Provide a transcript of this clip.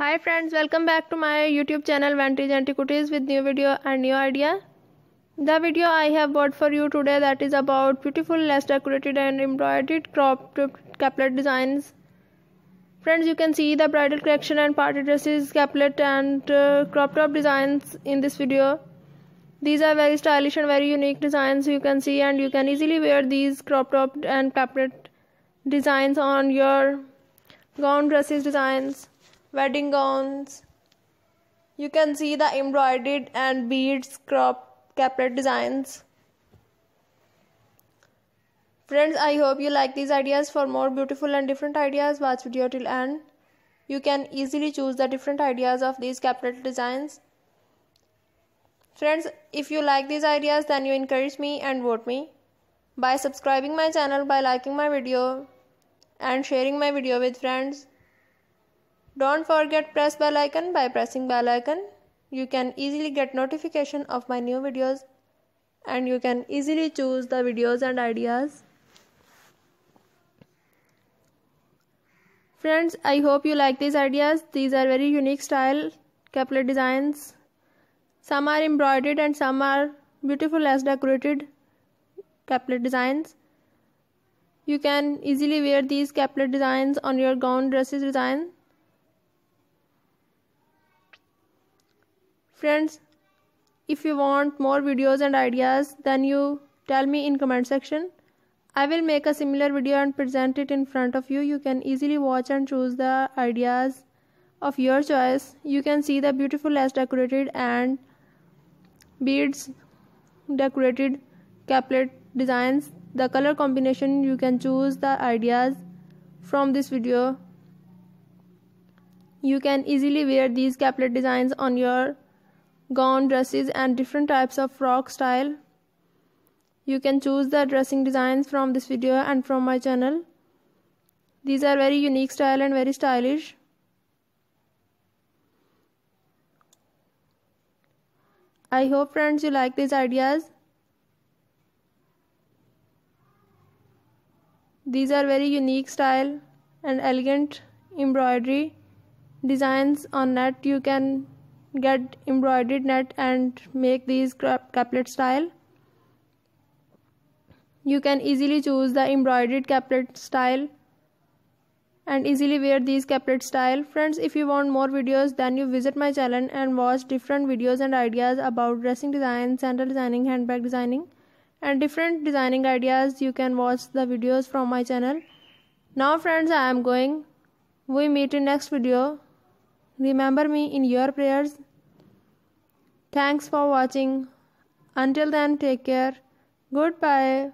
hi friends welcome back to my youtube channel vantage antiquities with new video and new idea the video i have bought for you today that is about beautiful less decorated and embroidered cropped caplet designs friends you can see the bridal collection and party dresses caplet and uh, crop top designs in this video these are very stylish and very unique designs you can see and you can easily wear these crop top and caplet designs on your gown dresses designs wedding gowns. You can see the embroidered and beads, crop, caplet designs. Friends, I hope you like these ideas. For more beautiful and different ideas, watch video till end. You can easily choose the different ideas of these caplet designs. Friends, if you like these ideas, then you encourage me and vote me. By subscribing my channel, by liking my video, and sharing my video with friends. Don't forget press bell icon by pressing bell icon you can easily get notification of my new videos and you can easily choose the videos and ideas. Friends, I hope you like these ideas. These are very unique style capillary designs. Some are embroidered and some are beautiful as decorated capillary designs. You can easily wear these capillary designs on your gown dresses design. friends if you want more videos and ideas then you tell me in comment section i will make a similar video and present it in front of you you can easily watch and choose the ideas of your choice you can see the beautiful less decorated and beads decorated caplet designs the color combination you can choose the ideas from this video you can easily wear these caplet designs on your gown dresses and different types of frock style you can choose the dressing designs from this video and from my channel these are very unique style and very stylish i hope friends you like these ideas these are very unique style and elegant embroidery designs on net you can get embroidered net and make these caplet style you can easily choose the embroidered caplet style and easily wear these caplet style friends if you want more videos then you visit my channel and watch different videos and ideas about dressing design sandal designing handbag designing and different designing ideas you can watch the videos from my channel now friends i am going we meet in next video remember me in your prayers Thanks for watching. Until then, take care. Goodbye.